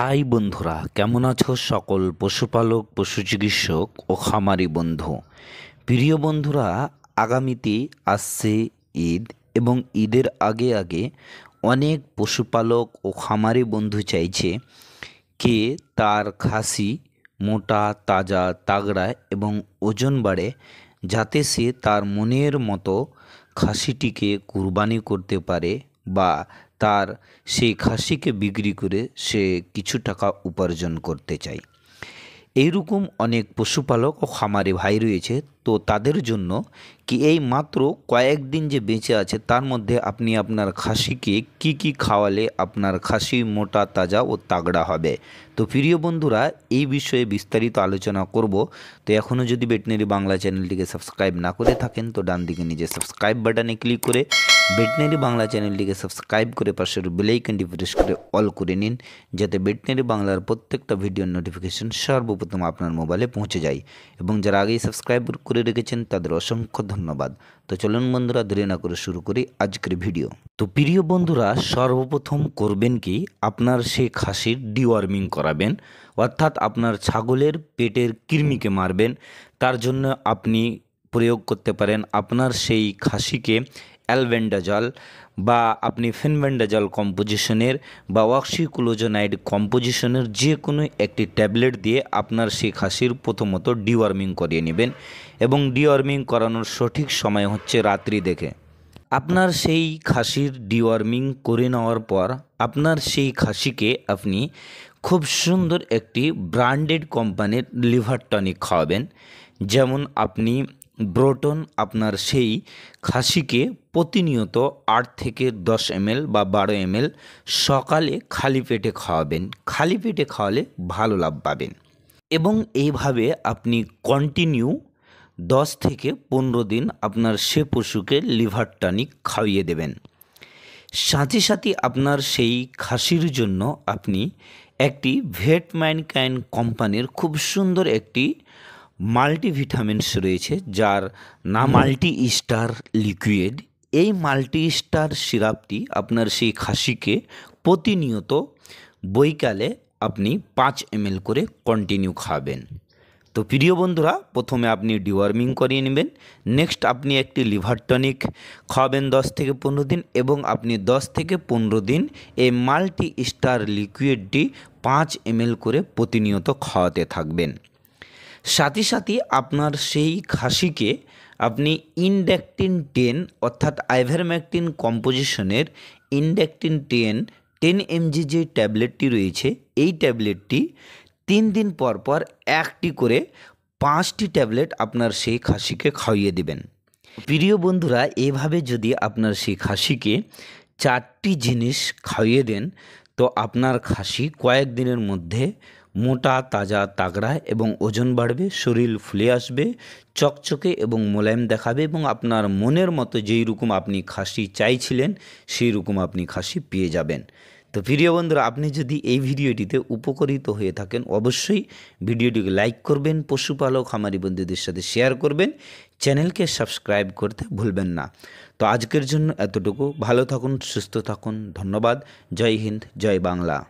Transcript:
high বন্ধুরা কেমন আছো সকল পশুপালক পশু চিকিৎসক ও খামারি বন্ধু প্রিয় বন্ধুরা আগামীতে আসছে ঈদ এবং ঈদের আগে আগে অনেক পশুপালক ও খামারি বন্ধু চাইছে কে তার খাসি মোটা তাজা তাগড়া এবং ওজন বাড়ে যাতে সে তার মনের মতো খাসিটিকে কুরবানি করতে পারে বা তার সেই খাসিকে বিক্রি করে সে কিছু টাকা উপার্জন করতে চায় এইরকম অনেক পশুপালক ও খামারি ভাই রয়েছে তো তাদের জন্য কি এই মাত্র কয়েকদিন যে বেঁচে আছে তার মধ্যে আপনি আপনার খাসিকে কি কি খাওয়ালে আপনার খাসি মোটা তাজা ও তাগড়া হবে তো প্রিয় বন্ধুরা এই বিষয়ে বিস্তারিত আলোচনা করব তো এখনও যদি ভেটেনারি বাংলা চ্যানেলটিকে সাবস্ক্রাইব না করে থাকেন তো ডান দিকে নিজে সাবস্ক্রাইব বাটনে ক্লিক করে ভেটনারি বাংলা চ্যানেলটিকে সাবস্ক্রাইব করে পাশের বেলাইকনটি প্রেস করে অল করে নিন যাতে ভেটনারি বাংলার প্রত্যেকটা ভিডিওর নোটিফিকেশন সর্বপ্রথম আপনার মোবাইলে পৌঁছে যায় এবং যারা আগেই সাবস্ক্রাইব করে রেখেছেন তাদের অসংখ্য ধন্যবাদ তো চলুন বন্ধুরা দেরি না করে শুরু করি আজকের ভিডিও তো প্রিয় বন্ধুরা সর্বপ্রথম করবেন কি আপনার সেই খাসির ডিওয়ার্মিং করাবেন অর্থাৎ আপনার ছাগলের পেটের কৃমিকে মারবেন তার জন্য আপনি প্রয়োগ করতে পারেন আপনার সেই খাসিকে অ্যালভেন্ডাজল বা আপনি ফিনভেন্ডাজল কম্পোজিশনের বা ওয়াক্সিক্লোজোনাইড কম্পোজিশনের যে কোনো একটি ট্যাবলেট দিয়ে আপনার সেই খাসির প্রথমত ডিওয়ার্মিং করিয়ে নেবেন এবং ডিওয়ার্মিং করানোর সঠিক সময় হচ্ছে রাত্রি দেখে আপনার সেই খাসির ডিওয়ার্মিং করে নেওয়ার পর আপনার সেই খাসিকে আপনি খুব সুন্দর একটি ব্র্যান্ডেড কোম্পানির লিভার টনিক খাওয়াবেন যেমন আপনি ব্রোটন আপনার সেই খাসিকে প্রতিনিয়ত আট থেকে দশ এমএল বা বারো এমএল সকালে খালি পেটে খাওয়াবেন খালি পেটে খাওয়ালে ভালো লাভ পাবেন এবং এইভাবে আপনি কন্টিনিউ দশ থেকে পনেরো দিন আপনার সে পশুকে লিভার টানিক খাইয়ে দেবেন সাথে সাথে আপনার সেই খাসির জন্য আপনি একটি ভেট মাইনকাইন কোম্পানির খুব সুন্দর একটি মাল্টিভিটামিনস রয়েছে যার নাম মাল্টি স্টার লিকুইড এই মাল্টি স্টার সিরাপটি আপনার সেই খাসিকে প্রতিনিয়ত বৈকালে আপনি পাঁচ এম করে কন্টিনিউ খাবেন তো প্রিয় বন্ধুরা প্রথমে আপনি ডিওয়ার্মিং করিয়ে নেবেন নেক্সট আপনি একটি লিভার টনিক খাওয়াবেন দশ থেকে পনেরো দিন এবং আপনি দশ থেকে পনেরো দিন এই মাল্টি স্টার লিকুইডটি পাঁচ এম করে প্রতিনিয়ত খাওয়াতে থাকবেন সাথে সাথে আপনার সেই খাসিকে আপনি ইনড্যাকটিন টেন অর্থাৎ আইভারম্যাকটিন কম্পোজিশনের ইনড্যাকটিন টেন টেন এমজি যে ট্যাবলেটটি রয়েছে এই ট্যাবলেটটি তিন দিন পর পর একটি করে পাঁচটি ট্যাবলেট আপনার সেই খাসিকে খাইয়ে দেবেন প্রিয় বন্ধুরা এভাবে যদি আপনার সেই খাসিকে চারটি জিনিস খাইয়ে দেন তো আপনার খাসি কয়েক দিনের মধ্যে মোটা তাজা তাগড়া এবং ওজন বাড়বে শরীর ফুলে আসবে চকচকে এবং মোলায়েম দেখাবে এবং আপনার মনের মতো যেই রকম আপনি খাসি চাইছিলেন সেই রকম আপনি খাসি পেয়ে যাবেন তো প্রিয় বন্ধুরা আপনি যদি এই ভিডিওটিতে উপকৃত হয়ে থাকেন অবশ্যই ভিডিওটিকে লাইক করবেন পশুপালক খামারি বন্ধুদের সাথে শেয়ার করবেন চ্যানেলকে সাবস্ক্রাইব করতে ভুলবেন না তো আজকের জন্য এতটুকু ভালো থাকুন সুস্থ থাকুন ধন্যবাদ জয় হিন্দ জয় বাংলা